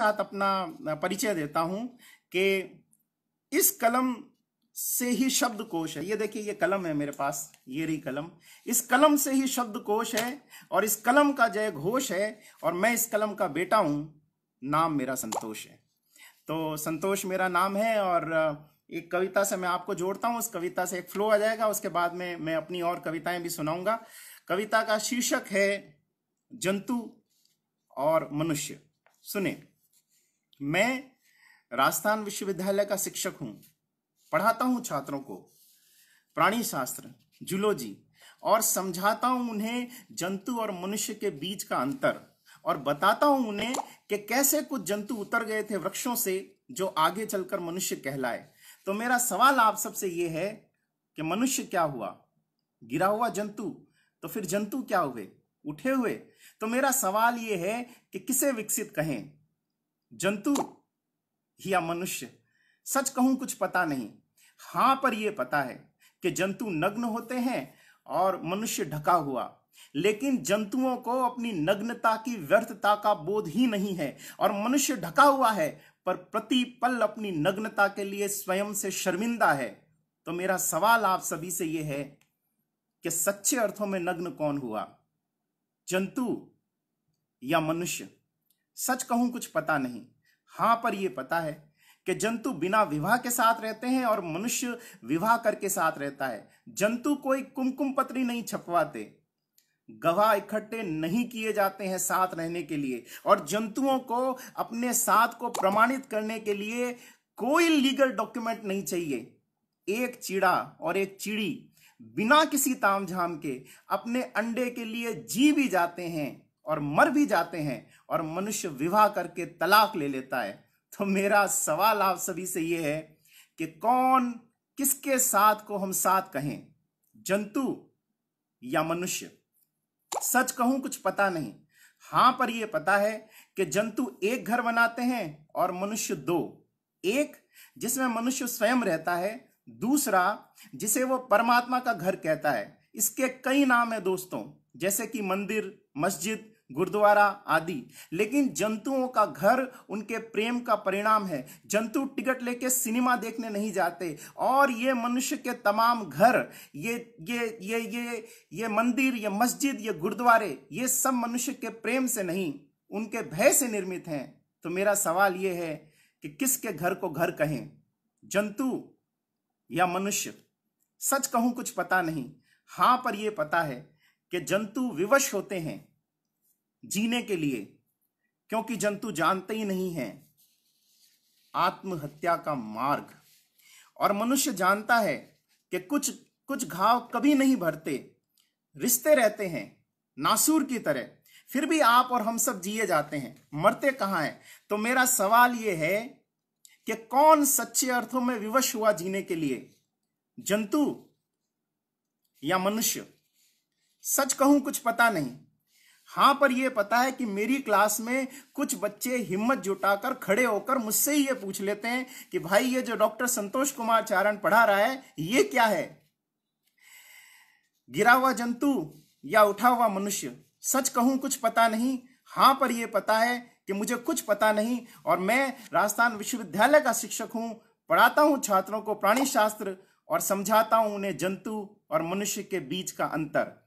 साथ अपना परिचय देता हूं कि इस कलम से ही शब्द कोश है ये देखिए ये कलम है मेरे पास ये रही कलम इस कलम से ही शब्द कोश है और इस कलम का जय घोष है और मैं इस कलम का बेटा हूं नाम मेरा संतोष है तो संतोष मेरा नाम है और एक कविता से मैं आपको जोड़ता हूं उस कविता से एक फ्लो आ जाएगा उसके बाद में मैं अपनी और कविताएं भी सुनाऊंगा कविता का शीर्षक है जंतु और मनुष्य सुने मैं राजस्थान विश्वविद्यालय का शिक्षक हूं पढ़ाता हूं छात्रों को प्राणी शास्त्र जूलॉजी और समझाता हूं उन्हें जंतु और मनुष्य के बीच का अंतर और बताता हूं उन्हें कि कैसे कुछ जंतु उतर गए थे वृक्षों से जो आगे चलकर मनुष्य कहलाए तो मेरा सवाल आप सबसे ये है कि मनुष्य क्या हुआ गिरा हुआ जंतु तो फिर जंतु क्या हुए उठे हुए तो मेरा सवाल ये है कि किसे विकसित कहें जंतु या मनुष्य सच कहूं कुछ पता नहीं हां पर यह पता है कि जंतु नग्न होते हैं और मनुष्य ढका हुआ लेकिन जंतुओं को अपनी नग्नता की व्यर्थता का बोध ही नहीं है और मनुष्य ढका हुआ है पर प्रति पल अपनी नग्नता के लिए स्वयं से शर्मिंदा है तो मेरा सवाल आप सभी से यह है कि सच्चे अर्थों में नग्न कौन हुआ जंतु या मनुष्य सच कहूं कुछ पता नहीं हाँ पर यह पता है कि जंतु बिना विवाह के साथ रहते हैं और मनुष्य विवाह करके साथ रहता है जंतु कोई कुमकुम पत्री नहीं छपवाते गवाह इकट्ठे नहीं किए जाते हैं साथ रहने के लिए और जंतुओं को अपने साथ को प्रमाणित करने के लिए कोई लीगल डॉक्यूमेंट नहीं चाहिए एक चिड़ा और एक चिड़ी बिना किसी तामझाम के अपने अंडे के लिए जी भी जाते हैं और मर भी जाते हैं और मनुष्य विवाह करके तलाक ले लेता है तो मेरा सवाल आप सभी से ये है कि कौन किसके साथ को हम साथ कहें जंतु या मनुष्य सच कहूं कुछ पता नहीं हां पर यह पता है कि जंतु एक घर बनाते हैं और मनुष्य दो एक जिसमें मनुष्य स्वयं रहता है दूसरा जिसे वो परमात्मा का घर कहता है इसके कई नाम है दोस्तों जैसे कि मंदिर मस्जिद गुरुद्वारा आदि लेकिन जंतुओं का घर उनके प्रेम का परिणाम है जंतु टिकट लेके सिनेमा देखने नहीं जाते और ये मनुष्य के तमाम घर ये ये ये ये ये मंदिर ये मस्जिद ये गुरुद्वारे ये सब मनुष्य के प्रेम से नहीं उनके भय से निर्मित हैं तो मेरा सवाल ये है कि किसके घर को घर कहें जंतु या मनुष्य सच कहूं कुछ पता नहीं हाँ पर यह पता है कि जंतु विवश होते हैं जीने के लिए क्योंकि जंतु जानते ही नहीं हैं आत्महत्या का मार्ग और मनुष्य जानता है कि कुछ कुछ घाव कभी नहीं भरते रिश्ते रहते हैं नासूर की तरह फिर भी आप और हम सब जिए जाते हैं मरते कहाँ हैं तो मेरा सवाल यह है कि कौन सच्चे अर्थों में विवश हुआ जीने के लिए जंतु या मनुष्य सच कहूं कुछ पता नहीं हाँ पर यह पता है कि मेरी क्लास में कुछ बच्चे हिम्मत जुटाकर खड़े होकर मुझसे ही ये पूछ लेते हैं कि भाई ये जो डॉक्टर संतोष कुमार चारण पढ़ा रहा है ये क्या है गिरा हुआ जंतु या उठा हुआ मनुष्य सच कहूं कुछ पता नहीं हाँ पर यह पता है कि मुझे कुछ पता नहीं और मैं राजस्थान विश्वविद्यालय का शिक्षक हूं पढ़ाता हूं छात्रों को प्राणी शास्त्र और समझाता हूं उन्हें जंतु और मनुष्य के बीच का अंतर